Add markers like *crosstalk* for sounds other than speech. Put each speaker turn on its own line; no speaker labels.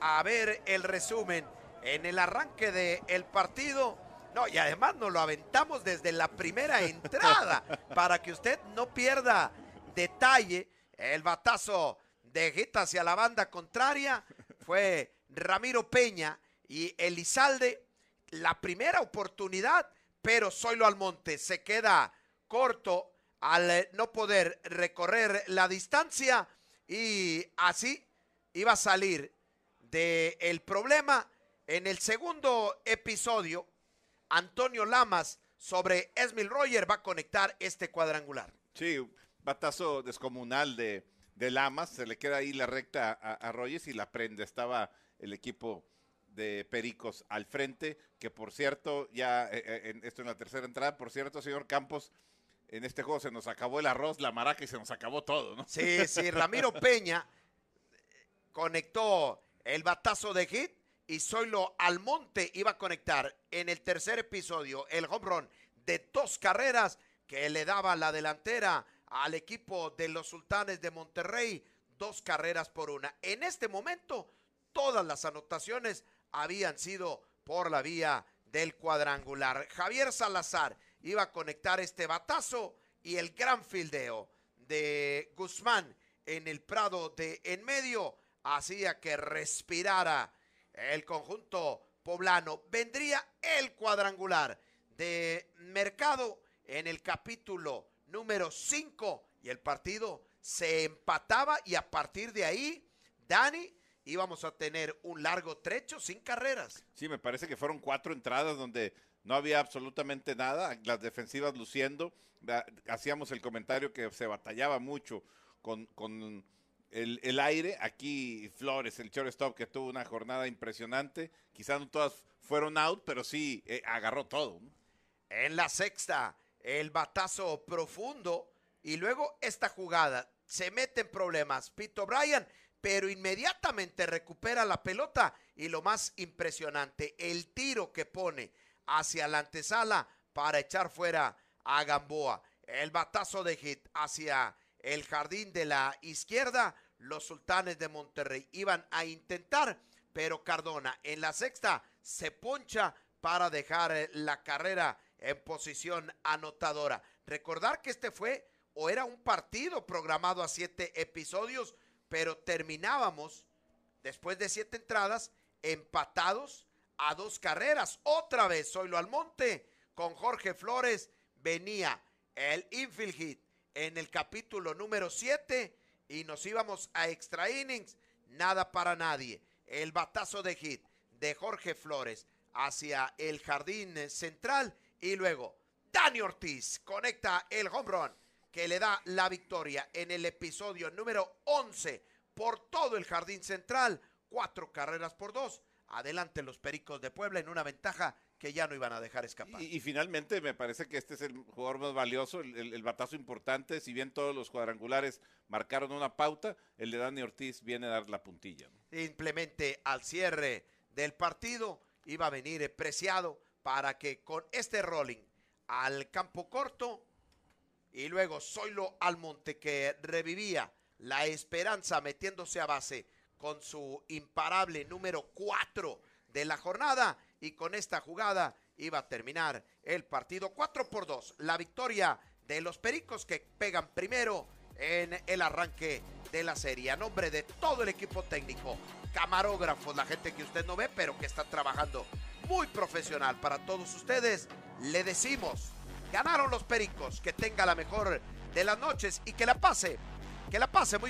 a ver el resumen en el arranque del partido. No, y además nos lo aventamos desde la primera *laughs* entrada para que usted no pierda detalle. El batazo de Gita hacia la banda contraria fue Ramiro Peña y Elizalde. La primera oportunidad, pero Soylo Almonte se queda corto al no poder recorrer la distancia y así iba a salir del el problema. En el segundo episodio, Antonio Lamas sobre Esmil Roger va a conectar este cuadrangular.
Sí, batazo descomunal de, Lamas, se le queda ahí la recta a, a y la prende. Estaba el equipo de Pericos al frente, que por cierto, ya eh, eh, esto en la tercera entrada, por cierto, señor Campos, en este juego se nos acabó el arroz, la maraca y se nos acabó todo, ¿no? Sí, sí, Ramiro *laughs* Peña conectó
el batazo de hit y Zoilo Almonte iba a conectar en el tercer episodio el home run de dos carreras que le daba la delantera al equipo de los Sultanes de Monterrey, dos carreras por una. En este momento, todas las anotaciones habían sido por la vía del cuadrangular. Javier Salazar iba a conectar este batazo y el gran fildeo de Guzmán en el Prado de en medio hacía que respirara el conjunto poblano. Vendría el cuadrangular de mercado en el capítulo número 5 y el partido se empataba y a partir de ahí, Dani, íbamos a tener un largo trecho sin carreras.
Sí, me parece que fueron cuatro entradas donde no había absolutamente nada, las defensivas luciendo, hacíamos el comentario que se batallaba mucho con, con el, aire. Aquí Flores, el shortstop, que tuvo una jornada impresionante. Quizás no todas fueron out, pero sí eh, agarró todo. En la sexta, el batazo profundo. Y luego esta
jugada. Se mete en problemas Pito Bryan, pero inmediatamente recupera la pelota. Y lo más impresionante, el tiro que pone hacia la antesala para echar fuera a Gamboa. El batazo de hit hacia el jardín de la izquierda los sultanes de Monterrey iban a intentar, pero Cardona en la sexta se poncha para dejar eh, la carrera en posición anotadora. Recordar que este fue o era un partido programado a siete episodios, pero terminábamos después de siete entradas empatados a dos carreras. Otra vez al Almonte con Jorge Flores venía el infield hit en el capítulo número siete y nos íbamos a extra innings, nada para nadie. El batazo de hit de Jorge Flores hacia el jardín eh, central y luego Dani Ortiz conecta el home run que le da la victoria en el episodio número 11 por todo el jardín central, cuatro carreras por dos adelante los Pericos de Puebla en una ventaja que ya no iban a dejar escapar. Y,
finalmente me parece que este es el jugador más valioso, el, batazo importante, si bien todos los cuadrangulares marcaron una pauta, el de Dani Ortiz viene a dar la puntilla.
Simplemente al cierre del partido iba a venir preciado para que con este rolling al campo corto y luego al Almonte que revivía la esperanza metiéndose a base con su imparable número 4 de la jornada y con esta jugada iba a terminar el partido 4 por 2. La victoria de los Pericos que pegan primero en el arranque de la serie. A nombre de todo el equipo técnico, camarógrafos, la gente que usted no ve, pero que está trabajando muy profesional para todos ustedes, le decimos, ganaron los Pericos, que tenga la mejor de las noches y que la pase, que la pase muy